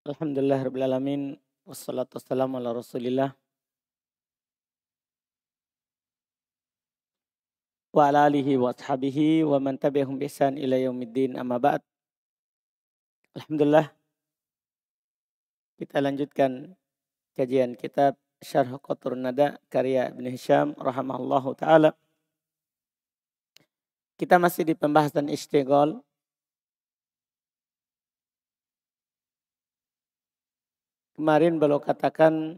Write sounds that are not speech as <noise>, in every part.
Alhamdulillah Rabbil Alamin Wassalatu wassalamu ala rasulillah Wa ala alihi wa ashabihi Wa man tabihum bihsan ila yaumiddin amma ba'd Alhamdulillah Kita lanjutkan Kajian kitab Syarh Qatur Nada Karya Ibn Hisham Rahimahullahu ta'ala Kita masih di pembahasan Ishtigol istighol Kemarin beliau katakan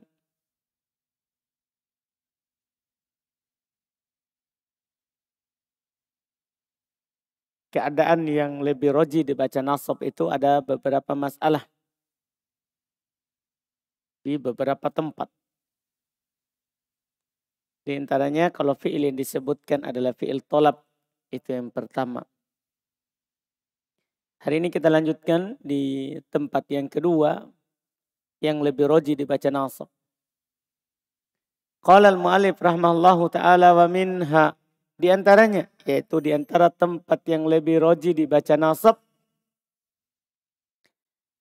keadaan yang lebih roji dibaca nasab itu ada beberapa masalah di beberapa tempat. Di antaranya kalau fi'il yang disebutkan adalah fi'il tolab. Itu yang pertama. Hari ini kita lanjutkan di tempat yang kedua yang lebih roji dibaca nasab. Qala al-mu'alif rahmallahu ta'ala wa minha. Di antaranya, yaitu di antara tempat yang lebih roji dibaca nasab.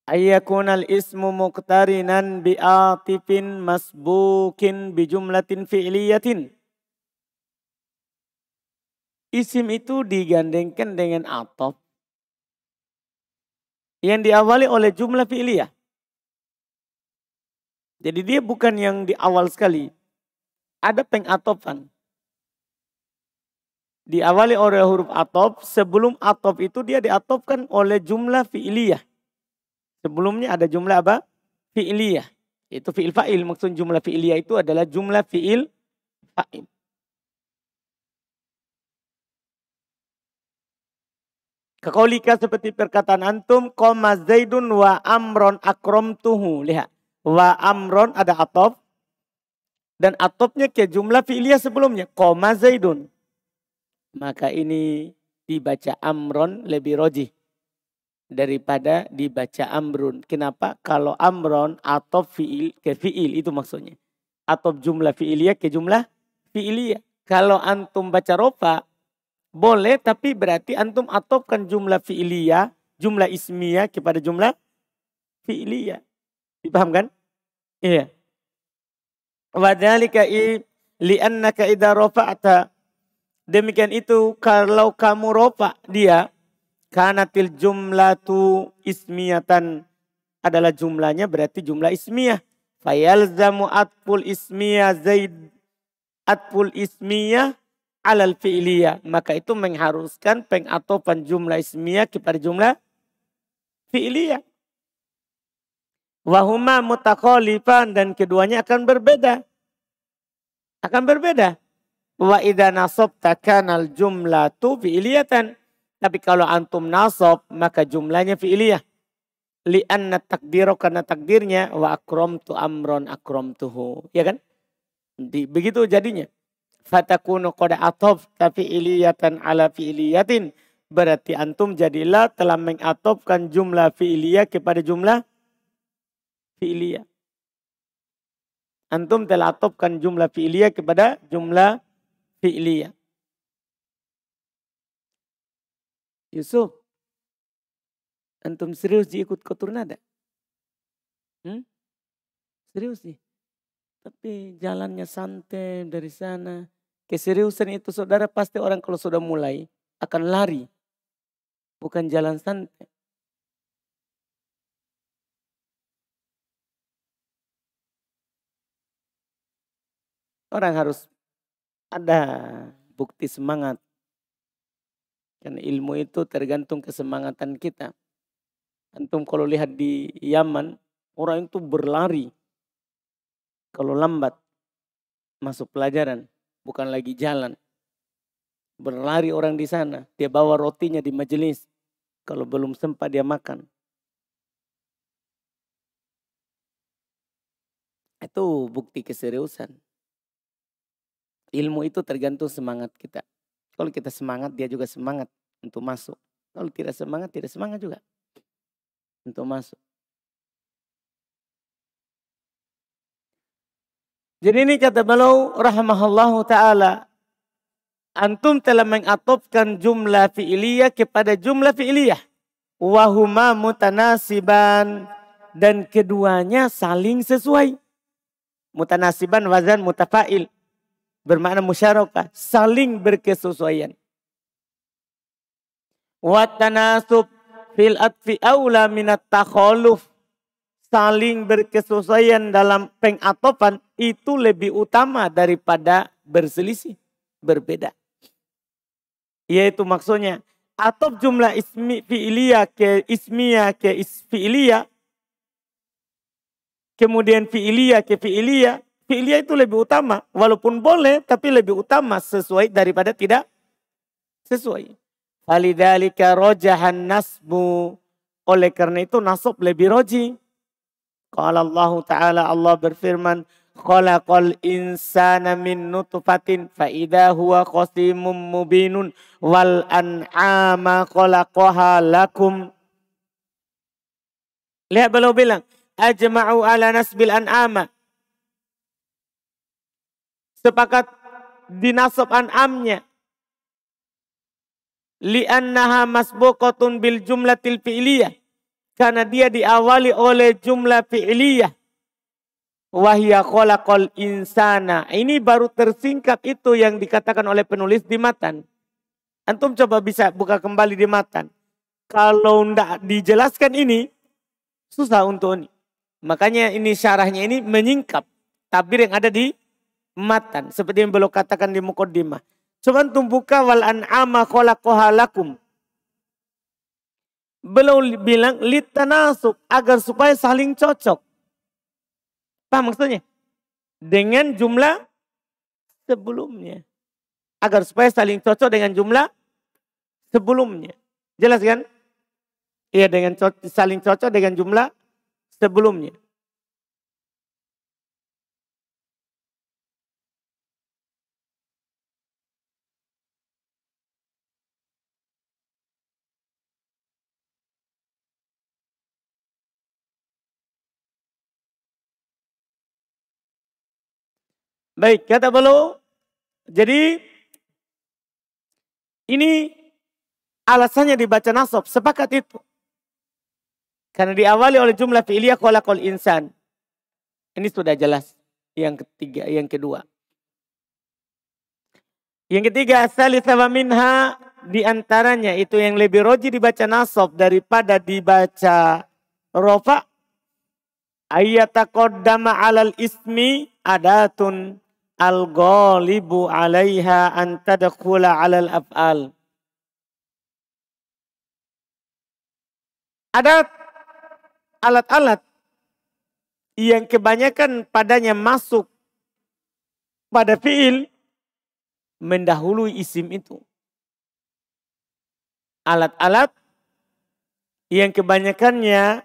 al ismu muqtarinan bi'atifin masbukin bijumlatin fi'liyatin. Isim itu digandengkan dengan atop yang diawali oleh jumlah fi'liyah. Jadi dia bukan yang di awal sekali. Ada pengatopan Diawali oleh huruf atop, sebelum atop itu dia diatopkan oleh jumlah fi'liyah. Sebelumnya ada jumlah apa? Fi'liyah. Itu fi'il fa'il. Maksud jumlah fi'liyah itu adalah jumlah fi'il fa'il. Kekolika seperti perkataan antum, koma zaidun wa amron akrom tuhu. Lihat. Wa amron ada atop Dan atopnya ke jumlah fi'liyah sebelumnya. Koma zaidun. Maka ini dibaca amron lebih roji daripada dibaca amrun. Kenapa? Kalau amron atop fiil ke fiil itu maksudnya. atop jumlah filia ke jumlah fiiliyah. Kalau antum baca rofa boleh tapi berarti antum atopkan jumlah filia, jumlah ismiyah kepada jumlah fiilia Paham kan? Iya. Wadhalika i li'annaka rofa rofa'ta. demikian itu kalau kamu rofa dia karena til jumlah tu ismiyatan adalah jumlahnya berarti jumlah ismiyah fayalzamu atful ismiyah zaid atful ismiyah alal fi'liyah maka itu mengharuskan pengatopan jumlah ismiyah kepada jumlah fi'liyah Wahuma mutakolifan dan keduanya akan berbeda. Akan berbeda. Wa idha nasob takanal jumlah tu fi'iliyatan. Tapi kalau antum nasob maka jumlahnya fi'iliyah. Lianna takdiru karena takdirnya wa akrom tu amron akrom tuhu. Ya kan? Di, begitu jadinya. Fatakunu koda atof tapi iliyatan ala fi'iliyatin. Berarti antum jadilah telah mengatopkan jumlah fi'iliyah kepada jumlah fi'liya. Antum telah atopkan jumlah fi'liya kepada jumlah fi'liya. Yusuf, antum serius diikut kotor nada? Hmm? Serius nih. Tapi jalannya santai dari sana. Keseriusan itu saudara pasti orang kalau sudah mulai akan lari. Bukan jalan santai. Orang harus ada bukti semangat. Karena ilmu itu tergantung kesemangatan kita. Antum kalau lihat di Yaman, orang itu berlari. Kalau lambat, masuk pelajaran. Bukan lagi jalan. Berlari orang di sana. Dia bawa rotinya di majelis. Kalau belum sempat dia makan. Itu bukti keseriusan. Ilmu itu tergantung semangat kita. Kalau kita semangat, dia juga semangat untuk masuk. Kalau tidak semangat, tidak semangat juga untuk masuk. Jadi ini kata beliau rahmahallahu taala antum telah mengatopkan jumlah fi'liyah kepada jumlah fi'liyah wahuma mutanasiban dan keduanya saling sesuai. Mutanasiban wazan mutafail bermakna musyarakah, saling berkesesuaian. Watanasub fil atfi aula minat takholuf. Saling berkesesuaian dalam pengatopan itu lebih utama daripada berselisih, berbeda. Yaitu maksudnya, atop jumlah ismi fi'liya ke ismiya ke is kemudian fi'liya ke fi'liya, Fi'liyah itu lebih utama. Walaupun boleh, tapi lebih utama sesuai daripada tidak sesuai. Halidhalika rojahan nasbu. Oleh karena itu nasab lebih roji. Kalau Allah Ta'ala Allah berfirman. Khalaqal insana min nutfatin faida huwa qasimum mubinun wal an'ama khalaqaha lakum. Lihat beliau bilang. Ajma'u ala nasbil an'ama Sepakat di nasab an'amnya. Li'annaha masbukotun bil jumlatil fi'liyah. Karena dia diawali oleh jumlah fi'liyah. Wahya kolakol insana. Ini baru tersingkap itu yang dikatakan oleh penulis di matan. Antum coba bisa buka kembali di matan. Kalau tidak dijelaskan ini, susah untuk ini. Makanya ini syarahnya ini menyingkap tabir yang ada di matan. Seperti yang beliau katakan di Mukaddimah. Cuman tumbuka wal an'ama khalaqaha lakum. Beliau bilang litanasuk agar supaya saling cocok. Paham maksudnya? Dengan jumlah sebelumnya. Agar supaya saling cocok dengan jumlah sebelumnya. Jelas kan? Iya dengan saling cocok dengan jumlah sebelumnya. Baik, kata beliau, jadi ini alasannya dibaca nasab, sepakat itu. Karena diawali oleh jumlah fi'liyah kolakol insan. Ini sudah jelas. Yang ketiga, yang kedua. Yang ketiga, salisa minha diantaranya itu yang lebih roji dibaca nasab daripada dibaca rofa. Ayatakodama alal ismi adatun al-ghalibu 'alaiha an tadkhula 'alal af'al. Ada alat-alat yang kebanyakan padanya masuk pada fiil mendahului isim itu. Alat-alat yang kebanyakannya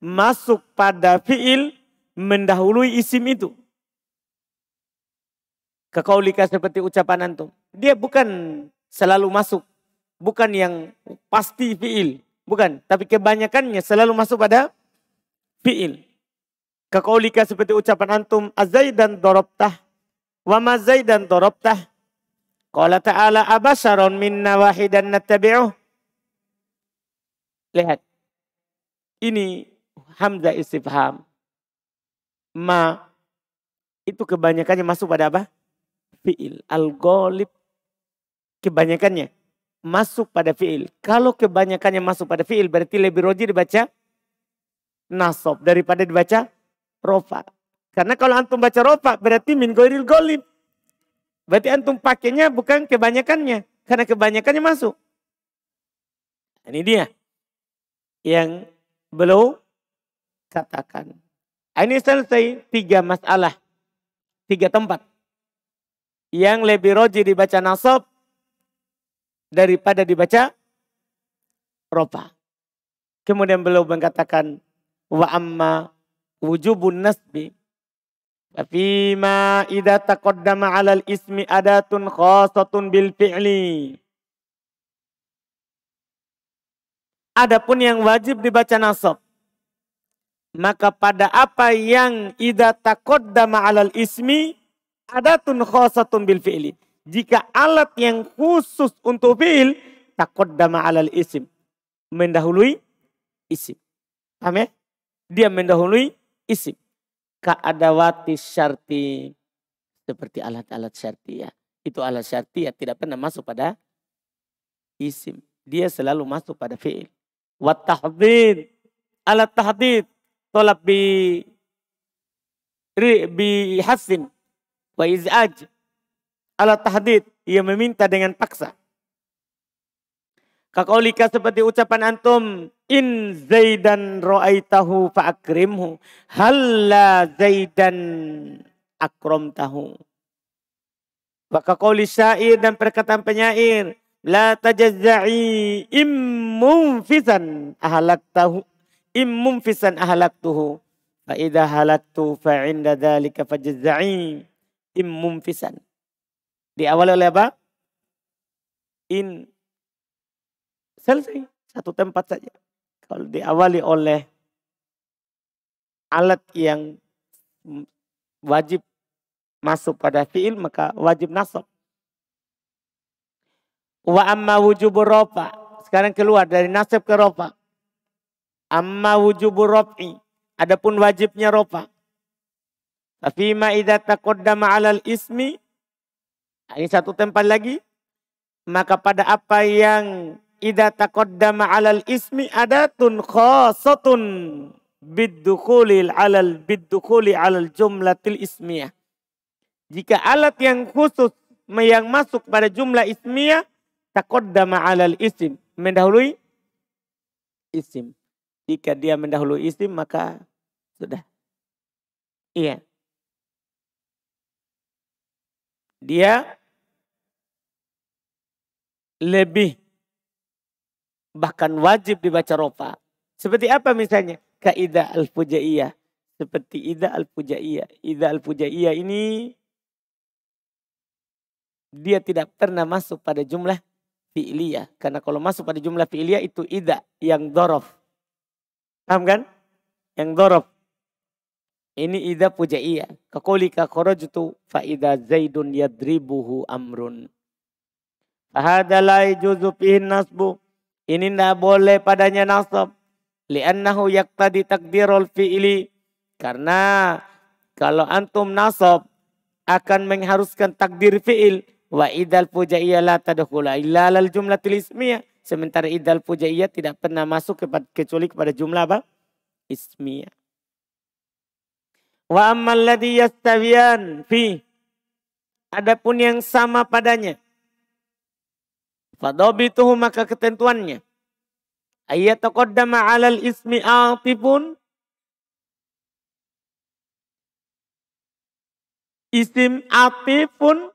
masuk pada fiil mendahului isim itu. Kekaulika seperti ucapan antum. Dia bukan selalu masuk. Bukan yang pasti fi'il. Bukan. Tapi kebanyakannya selalu masuk pada fi'il. Kekaulika seperti ucapan antum. Azai dan doroptah, Wa mazai dan doroptah. Kala ta'ala abasharon minna wahidan natabi'uh. Lihat. Ini Hamzah istifham. Ma itu kebanyakannya masuk pada apa? fiil. Al-ghalib kebanyakannya masuk pada fiil. Kalau kebanyakannya masuk pada fiil berarti lebih roji dibaca nasob daripada dibaca rofa. Karena kalau antum baca rofa berarti min goiril golib. Berarti antum pakainya bukan kebanyakannya. Karena kebanyakannya masuk. Nah, ini dia yang belum katakan. Nah, ini selesai tiga masalah. Tiga tempat yang lebih roji dibaca nasab daripada dibaca ropa. Kemudian beliau mengatakan wa amma wujubun nasbi tapi ma idza taqaddama 'alal ismi adatun khassatun bil fi'li. Adapun yang wajib dibaca nasab maka pada apa yang idza taqaddama 'alal ismi adatun khosatun bil fi'li. Jika alat yang khusus untuk fi'il, dama alal isim. Mendahului isim. Paham ya? Dia mendahului isim. Ka'adawati syarti. Seperti alat-alat syarti ya. Itu alat syarti ya tidak pernah masuk pada isim. Dia selalu masuk pada fi'il. Wat Alat tahdid. Tolak bi, bi hasin Wa iz'aj. ala tahdid. Ia meminta dengan paksa. Kakolika seperti ucapan antum. In zaidan roaithahu fa'akrimhu. Halla zaidan akramtahu. Maka kauli syair dan perkataan penyair. La tajazza'i immumfisan ahalaktahu. Immumfisan ahalaktuhu. Fa idha halaktu fa inda dhalika fajazza'i immunfisan. Diawali oleh apa? In. Selesai. Satu tempat saja. Kalau diawali oleh alat yang wajib masuk pada fi'il maka wajib nasab. Wa amma wujubu rofa. Sekarang keluar dari nasab ke rofa. Amma wujubu rof'i. Adapun wajibnya rofa. Fima idza taqaddama 'alal ismi ini satu tempat lagi maka pada apa yang idza taqaddama 'alal ismi adatun khassatun bidukhulil 'alal bidukhuli 'alal jumlatil ismiyah jika alat yang khusus yang masuk pada jumlah ismiyah taqaddama 'alal isim mendahului isim jika dia mendahului isim maka sudah iya dia lebih bahkan wajib dibaca rofa. Seperti apa misalnya? Kaidah al-fujaiyah. Seperti ida al-fujaiyah. Ida al-fujaiyah ini dia tidak pernah masuk pada jumlah fi'liyah. Karena kalau masuk pada jumlah fi'liyah itu ida yang dorof. Paham kan? Yang dorof. Ini puja iya. Kakolika kharajtu fa ida zaidun yadribuhu amrun. Fahada la yujuzu nasbu. Ini tidak boleh padanya nasab. Li'annahu yaktadi takdirul fi'ili. Karena kalau antum nasab akan mengharuskan takdir fi'il. Wa idal iya la tadukula illa lal jumlah tilismiya. Sementara idal iya tidak pernah masuk kepada, kecuali kepada jumlah apa? Ismiya. Wa ladhi yastawiyan fi. Adapun yang sama padanya. Fadobituhu maka ketentuannya. Ayyatakoddama alal ismi atifun. Isim atifun.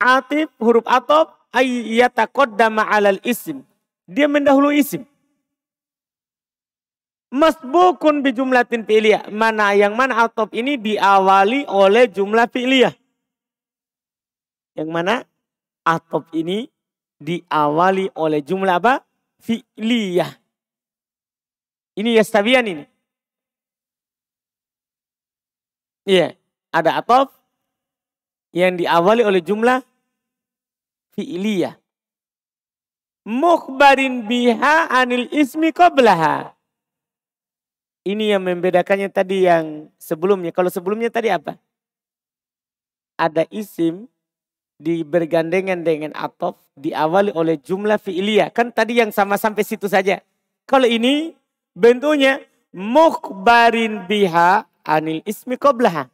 Atif huruf ayat Ayyatakoddama alal isim. Dia mendahului isim. Masbukun bi jumlatin fi'liyah. Mana yang mana atop ini diawali oleh jumlah fi'liyah. Yang mana atop ini diawali oleh jumlah apa? Fi'liyah. Ini yastabian ini. Iya, yeah. ada atop yang diawali oleh jumlah fi'liyah. Mukhbarin biha anil ismi qablaha ini yang membedakannya tadi yang sebelumnya. Kalau sebelumnya tadi apa? Ada isim di bergandengan dengan atof diawali oleh jumlah fi'liyah. Kan tadi yang sama sampai situ saja. Kalau ini bentuknya mukbarin biha anil ismi qoblaha.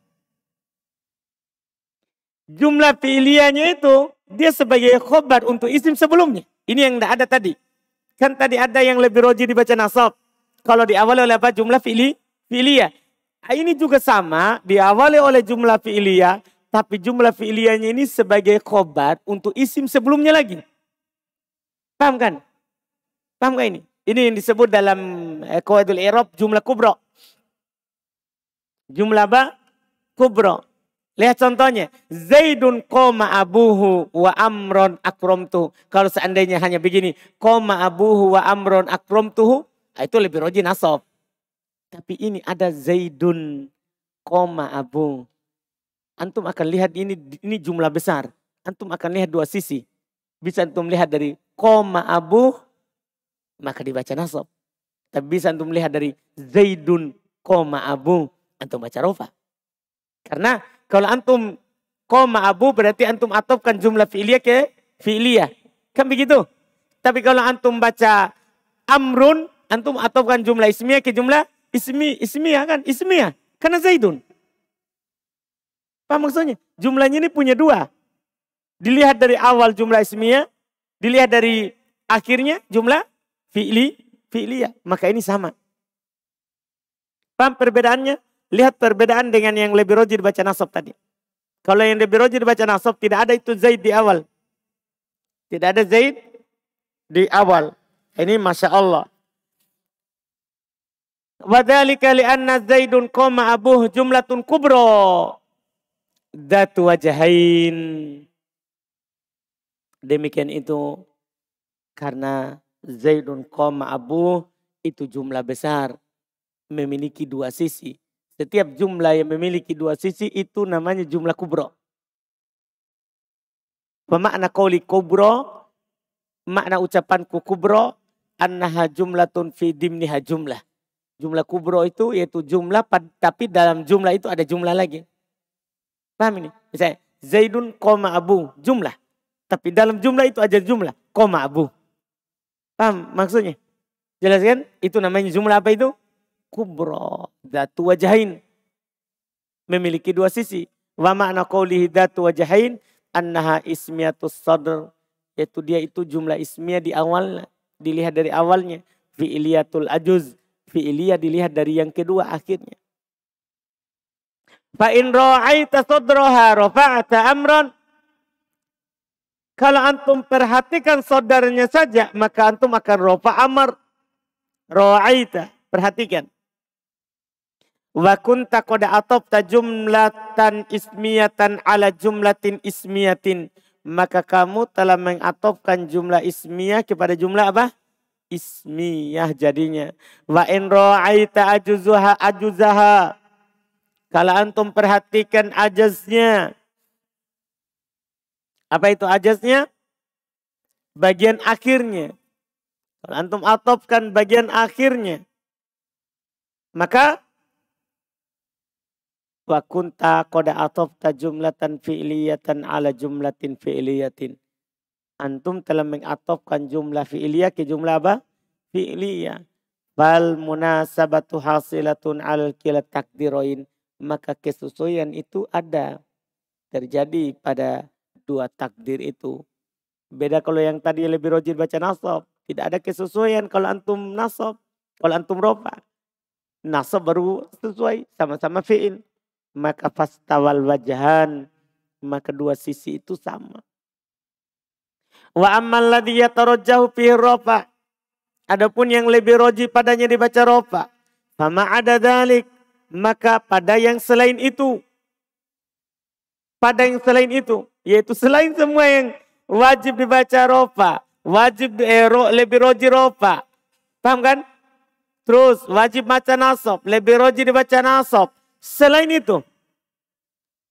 Jumlah fi'liyahnya itu dia sebagai khobar untuk isim sebelumnya. Ini yang tidak ada tadi. Kan tadi ada yang lebih roji dibaca nasab kalau diawali oleh apa? Jumlah fi'li, fi'liyah. Nah, ini juga sama, diawali oleh jumlah fi'liyah, tapi jumlah fi'liyahnya ini sebagai kobat untuk isim sebelumnya lagi. Paham kan? Paham gak ini? Ini yang disebut dalam eh, Erop jumlah kubro. Jumlah apa? Kubro. Lihat contohnya. Zaidun koma abuhu wa amron akrom tuh. Kalau seandainya hanya begini. Koma abuhu wa amron akrom tuh. Ah, itu lebih roji nasab. Tapi ini ada Zaidun koma Abu. Antum akan lihat ini ini jumlah besar. Antum akan lihat dua sisi. Bisa antum lihat dari koma Abu maka dibaca nasab. Tapi bisa antum lihat dari Zaidun koma Abu antum baca rofa. Karena kalau antum koma Abu berarti antum atopkan jumlah fi'liyah ke fi'liyah. Kan begitu? Tapi kalau antum baca amrun antum atofkan jumlah ismiyah ke jumlah ismi ismiyah kan ismiyah karena Zaidun. apa maksudnya? Jumlahnya ini punya dua. Dilihat dari awal jumlah ismiyah, dilihat dari akhirnya jumlah fi'li, fi'liyah. Maka ini sama. Paham perbedaannya? Lihat perbedaan dengan yang lebih roji baca nasab tadi. Kalau yang lebih roji baca nasab, tidak ada itu Zaid di awal. Tidak ada Zaid di awal. Ini Masya Allah kali li'anna Zaidun koma abuh jumlatun kubro. Datu wajahain. Demikian itu karena Zaidun koma abu itu jumlah besar. Memiliki dua sisi. Setiap jumlah yang memiliki dua sisi itu namanya jumlah kubro. Pemakna koli kubro. Makna ucapanku kubro. Annaha tun fi dimniha jumlah Jumlah kubro itu yaitu jumlah tapi dalam jumlah itu ada jumlah lagi. Paham ini? Misalnya Zaidun koma abu jumlah. Tapi dalam jumlah itu ada jumlah koma abu. Paham maksudnya? Jelas kan? Itu namanya jumlah apa itu? Kubro. Datu wajahin. Memiliki dua sisi. Wa makna qawlihi datu wajahin. Annaha ismiyatus sadr. Yaitu dia itu jumlah ismiyah di awal. Dilihat dari awalnya. Fi'iliyatul ajuz fi'liyah dilihat dari yang kedua akhirnya. Fa in ra'aita sadraha rafa'ta amran kalau antum perhatikan saudaranya saja, maka antum akan rofa amar. Ra'aita, Perhatikan. Wa kunta qad atobta jumlatan ismiyatan ala jumlatin ismiyatin. Maka kamu telah mengatopkan jumlah ismiyah kepada jumlah apa? ismiyah jadinya. Wa in ra'aita ajuzuha ajuzaha. Kalau antum perhatikan ajaznya. Apa itu ajaznya? Bagian akhirnya. Kalau antum atopkan bagian akhirnya. Maka wa kunta qad atofta jumlatan fi'liyatan ala jumlatin fi'liyatin Antum telah mengatopkan jumlah fi'liyah ke jumlah apa? Fi'liyah. Bal munasabatu hasilatun al kilat takdiroin. Maka kesesuaian itu ada. Terjadi pada dua takdir itu. Beda kalau yang tadi lebih rojin baca nasab. Tidak ada kesesuaian kalau antum nasab. Kalau antum roba. Nasab baru sesuai. Sama-sama fi'il. Maka fastawal wajahan. Maka dua sisi itu sama. Wa ammal ladhi yatarajjahu fihi Adapun yang lebih roji padanya dibaca ropa. Fama ada dalik. Maka pada yang selain itu. Pada yang selain itu. Yaitu selain semua yang wajib dibaca ropa, Wajib eh, ro, lebih roji ropa. Paham kan? Terus wajib baca nasab. Lebih roji dibaca nasab. Selain itu.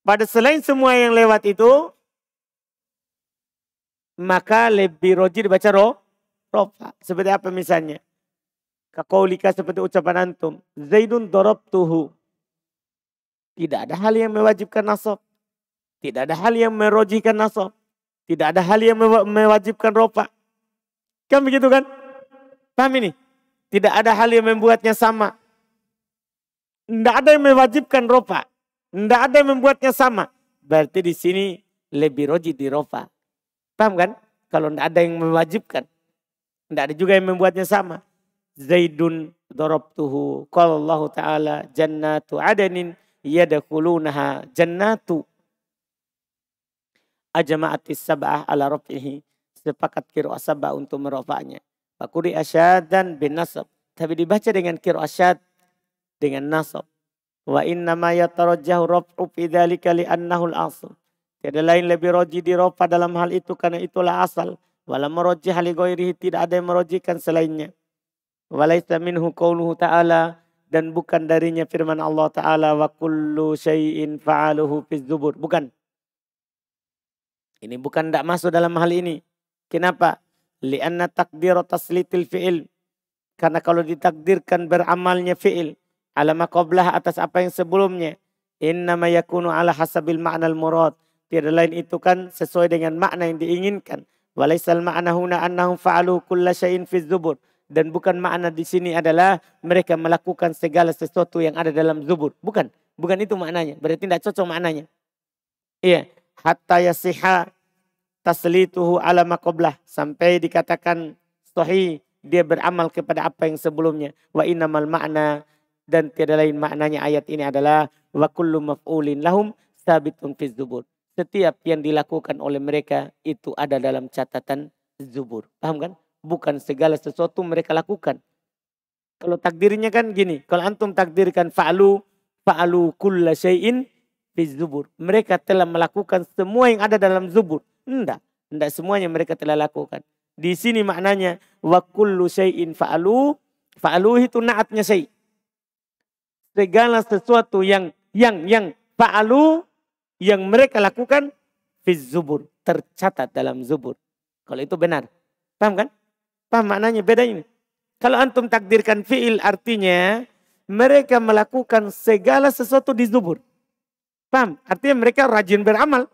Pada selain semua yang lewat itu. Maka lebih roji dibaca ro, rofa. Seperti apa misalnya? Kakaulika seperti ucapan antum. Zaidun dorob tuhu. Tidak ada hal yang mewajibkan nasab. Tidak ada hal yang merojikan nasab. Tidak ada hal yang mewajibkan rofa. Kan begitu kan? Paham ini? Tidak ada hal yang membuatnya sama. Tidak ada yang mewajibkan rofa. Tidak ada yang membuatnya sama. Berarti di sini lebih roji di rofa. Paham kan? Kalau tidak ada yang mewajibkan. Tidak ada juga yang membuatnya sama. Zaidun darabtuhu. Kalau Allah Ta'ala jannatu adanin yadakulunaha jannatu. Ajma'atis sab'ah ala rafihi. Sepakat kira'ah sab'ah untuk merofaknya. Fakuri asyadan bin nasab. Tapi dibaca dengan kira'ah asyad dengan nasab. Wa inna ma yatarajjahu raf'u fi dzalika li'annahu al-asl. Tiada lain lebih roji di diropa dalam hal itu karena itulah asal. Walau meroji haligoirihi tidak ada yang merojikan selainnya. Walaisa minhu qawluhu ta'ala dan bukan darinya firman Allah Ta'ala wa kullu syai'in fa'aluhu Bukan. Ini bukan tidak masuk dalam hal ini. Kenapa? Lianna takdir taslitil fi'il. Karena kalau ditakdirkan beramalnya fi'il. alamakoblah atas apa yang sebelumnya. Innama yakunu ala hasabil ma'nal murad Tiada lain itu kan sesuai dengan makna yang diinginkan. Walaisal ma'na huna annahum fa'alu kulla syai'in fi zubur. Dan bukan makna di sini adalah mereka melakukan segala sesuatu yang ada dalam zubur. Bukan. Bukan itu maknanya. Berarti tidak cocok maknanya. Iya. Hatta yasiha taslituhu ala maqoblah. Sampai dikatakan stohi dia beramal kepada apa yang sebelumnya. Wa innamal makna dan tiada lain maknanya ayat ini adalah wa kullu maf'ulin lahum sabitun fi zubur setiap yang dilakukan oleh mereka itu ada dalam catatan zubur. Paham kan? Bukan segala sesuatu mereka lakukan. Kalau takdirnya kan gini. Kalau antum takdirkan fa'alu, fa'lu kulla syai'in fi zubur. Mereka telah melakukan semua yang ada dalam zubur. Enggak. Enggak semuanya mereka telah lakukan. Di sini maknanya wa kullu syai'in fa'lu fa'alu itu naatnya syai. Segala sesuatu yang yang yang fa'alu yang mereka lakukan fi zubur tercatat dalam zubur. Kalau itu benar. Paham kan? Paham maknanya bedanya ini. Kalau antum takdirkan fi'il artinya mereka melakukan segala sesuatu di zubur. Paham? Artinya mereka rajin beramal.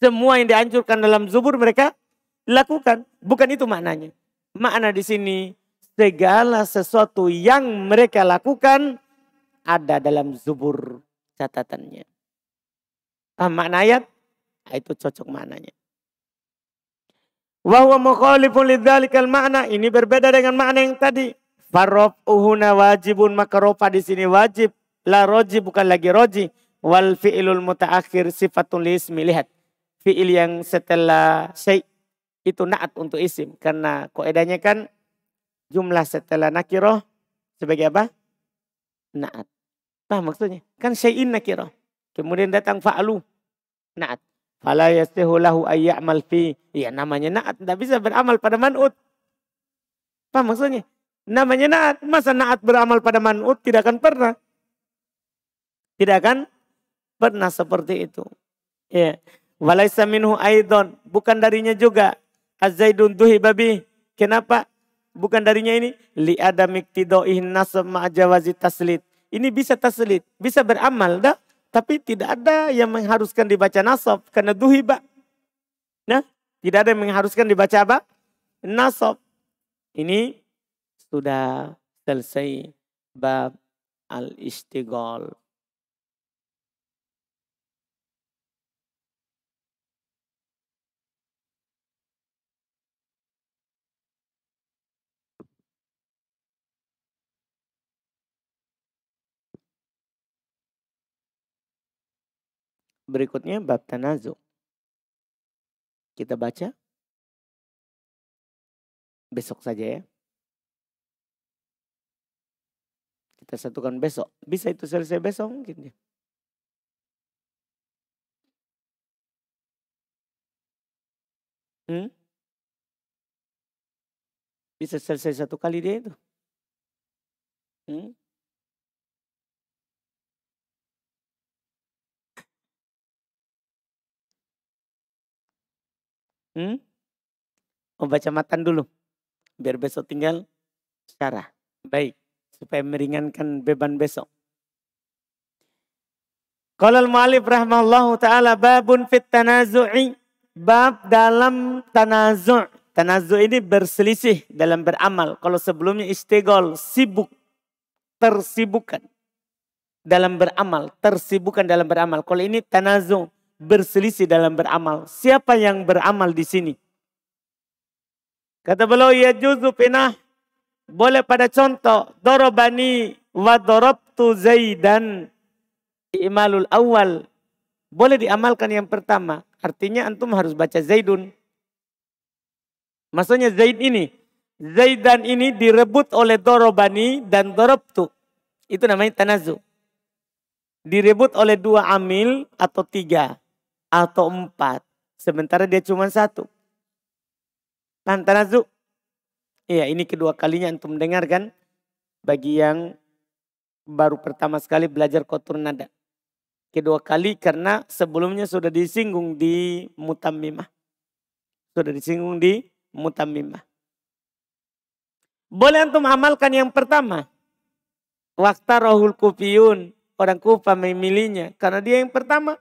Semua yang dianjurkan dalam zubur mereka lakukan. Bukan itu maknanya. Makna di sini segala sesuatu yang mereka lakukan ada dalam zubur catatannya. Paham makna ayat? Nah, itu cocok maknanya. Wahwa mukhalifun lidzalikal makna. Ini berbeda dengan makna yang tadi. Farof uhuna wajibun maka rofa di sini wajib. La roji bukan lagi roji. Wal fi'ilul mutaakhir sifatun li ismi. Lihat. Fi'il yang setelah syai' itu naat untuk isim. Karena koedanya kan jumlah setelah nakiroh sebagai apa? Naat. Paham maksudnya? Kan syai'in nakiroh. Kemudian datang fa'lu. Na'at. Fala yastihu lahu ayya'mal fi. Ya namanya na'at. Tidak bisa beramal pada man'ut. Apa maksudnya? Namanya na'at. Masa na'at beramal pada man'ut? Tidak akan pernah. Tidak akan pernah seperti itu. Ya. Walaysa minhu aidon. Bukan darinya juga. Azzaidun duhi babi. Kenapa? Bukan darinya ini. Li adamik tido'ih nasab ma'ajawazi taslit. Ini bisa taslit. Bisa beramal dah. Tapi tidak ada yang mengharuskan dibaca nasab karena duhiba. Nah, tidak ada yang mengharuskan dibaca apa? Nasab. Ini sudah selesai bab al-istighol. Berikutnya bab tanazu. Kita baca besok saja ya. Kita satukan besok. Bisa itu selesai besok mungkin ya. Hmm? Bisa selesai satu kali dia itu. Hmm? Hmm? Mau oh, baca matan dulu. Biar besok tinggal syarah. Baik. Supaya meringankan beban besok. Kalau al-mu'alif rahmallahu ta'ala babun fit tanazu'i. Bab dalam tanazu'. Tanazu' ini berselisih dalam beramal. Kalau sebelumnya istigol, sibuk. Tersibukan dalam beramal, tersibukan dalam beramal. Kalau ini tanazu, berselisih dalam beramal. Siapa yang beramal di sini? Kata beliau, ya juzu pinah. Boleh pada contoh. Dorobani wa dorobtu zaidan. Imalul awal. Boleh diamalkan yang pertama. Artinya antum harus baca zaidun. Maksudnya zaid ini. Zaidan ini direbut oleh dorobani dan dorobtu. Itu namanya tanazu. Direbut oleh dua amil atau tiga atau empat. Sementara dia cuma satu. Pantanazu. Iya ini kedua kalinya untuk mendengarkan. kan. Bagi yang baru pertama sekali belajar kotor nada. Kedua kali karena sebelumnya sudah disinggung di mutamimah. Sudah disinggung di mutamimah. Boleh antum amalkan yang pertama. Waktu rohul kufiyun. Orang kufa memilihnya. Karena dia yang pertama.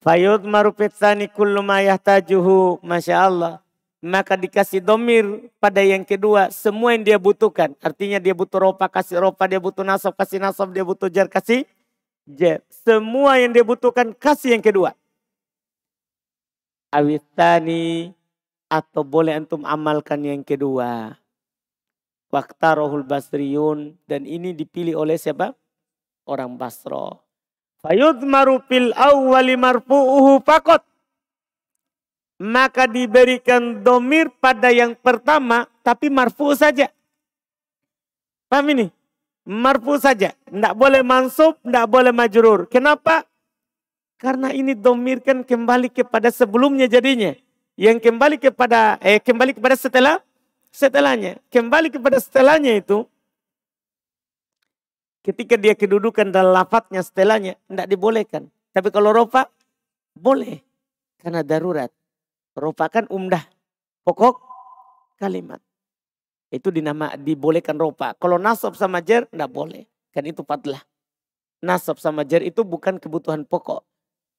Fayud marupetsani kullu ma yahtajuhu. Masya Allah. Maka dikasih domir pada yang kedua. Semua yang dia butuhkan. Artinya dia butuh ropa, kasih ropa. Dia butuh nasab, kasih nasab. Dia butuh jar, kasih jar. Semua yang dia butuhkan, kasih yang kedua. Awistani atau boleh antum amalkan yang kedua. Waktarohul Basriyun dan ini dipilih oleh siapa? Orang Basro. Fayudmaru fil awwali marfu'uhu fakot. Maka diberikan domir pada yang pertama tapi marfu saja. Paham ini? Marfu saja. Tidak boleh mansub, tidak boleh majurur. Kenapa? Karena ini domir kan kembali kepada sebelumnya jadinya. Yang kembali kepada eh kembali kepada setelah setelahnya. Kembali kepada setelahnya itu ketika dia kedudukan dan lafatnya setelahnya tidak dibolehkan. Tapi kalau rofa boleh karena darurat. Rofa kan umdah pokok kalimat. Itu dinama dibolehkan rofa. Kalau nasab sama jer tidak boleh. Kan itu fadlah. Nasab sama jer itu bukan kebutuhan pokok.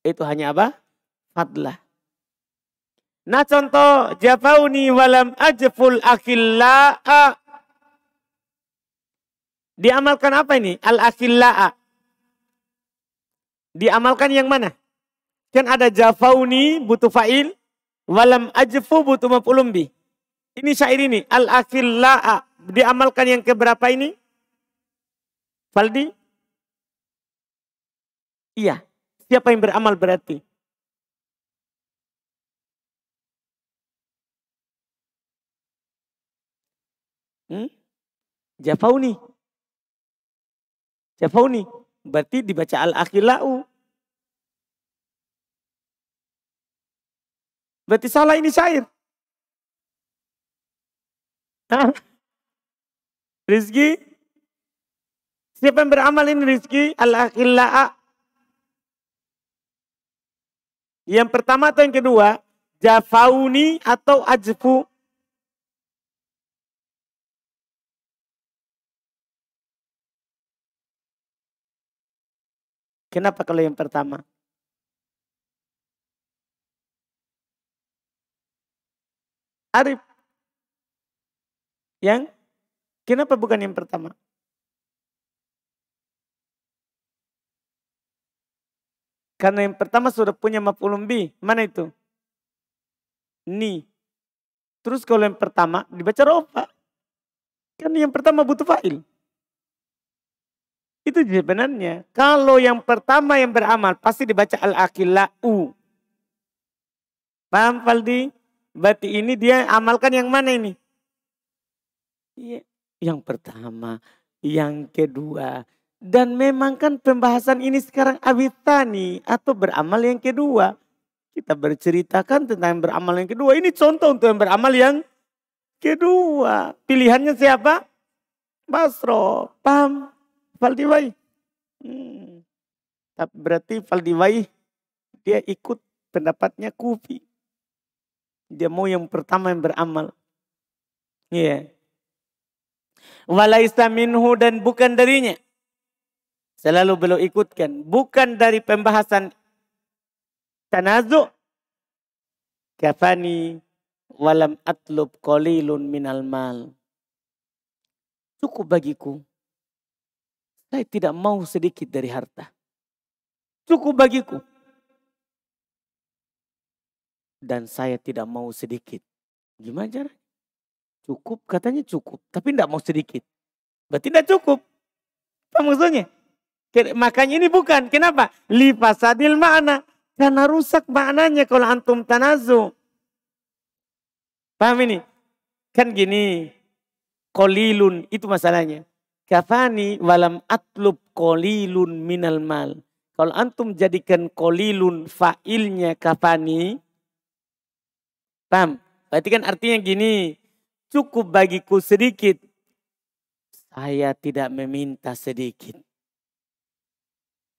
Itu hanya apa? Fadlah. Nah contoh jafauni walam ajful akhillah. Diamalkan apa ini? Al-asilla'a. Diamalkan yang mana? Kan ada jafauni butuh fa'il. Walam ajfu butuh mafulumbi. Ini syair ini. Al-asilla'a. Diamalkan yang keberapa ini? Faldi? Iya. Siapa yang beramal berarti? Hmm? Jafauni. Siapa ya ni Berarti dibaca al-akhilau. Berarti salah ini syair. Hah? Rizki? Siapa yang beramal ini rizki? Al-akhilaa. Yang pertama atau yang kedua? Jafauni atau ajfu'u. Kenapa kalau yang pertama? Arif. Yang kenapa bukan yang pertama? Karena yang pertama sudah punya maf'ulun bi. Mana itu? Ni. Terus kalau yang pertama dibaca rofa. Kan yang pertama butuh fa'il. Itu sebenarnya. Kalau yang pertama yang beramal pasti dibaca al u Paham Faldi? Berarti ini dia amalkan yang mana ini? Iya. Yang pertama, yang kedua. Dan memang kan pembahasan ini sekarang abitani atau beramal yang kedua. Kita berceritakan tentang yang beramal yang kedua. Ini contoh untuk yang beramal yang kedua. Pilihannya siapa? Basro. Paham? Valdivai. Hmm. Berarti Valdivai dia ikut pendapatnya Kufi. Dia mau yang pertama yang beramal. Iya. Yeah. Walaisa minhu dan bukan darinya. Selalu beliau ikutkan. Bukan dari pembahasan tanazu. Kafani walam atlub kolilun minal mal. Cukup bagiku saya tidak mau sedikit dari harta. Cukup bagiku. Dan saya tidak mau sedikit. Gimana cara? Cukup, katanya cukup. Tapi tidak mau sedikit. Berarti tidak cukup. Apa maksudnya? Makanya ini bukan. Kenapa? Lipasadil makna. Karena rusak maknanya kalau antum tanazu. Paham ini? Kan gini. Kolilun. Itu masalahnya. Kafani walam atlub kolilun minal mal. Kalau antum jadikan kolilun fa'ilnya kafani. Paham? Berarti kan artinya gini. Cukup bagiku sedikit. Saya tidak meminta sedikit.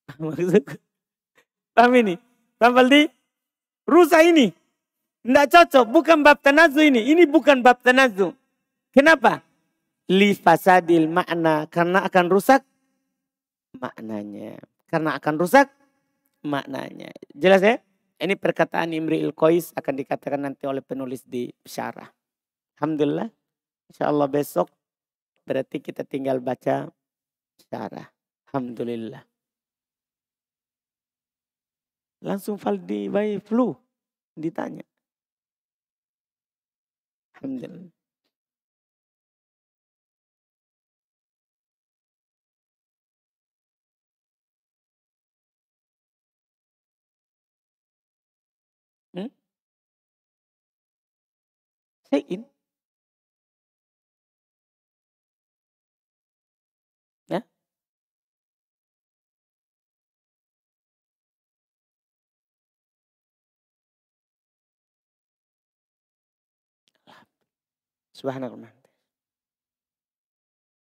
<laughs> Paham ini? Paham Valdi? Rusa ini. Tidak cocok. Bukan bab tanazu ini. Ini bukan bab tanazu. Kenapa? li fasadil makna karena akan rusak maknanya karena akan rusak maknanya jelas ya ini perkataan Imri il akan dikatakan nanti oleh penulis di syarah alhamdulillah insyaallah besok berarti kita tinggal baca syarah alhamdulillah langsung Faldi by flu ditanya alhamdulillah syai'in. Ya. Subhanallah.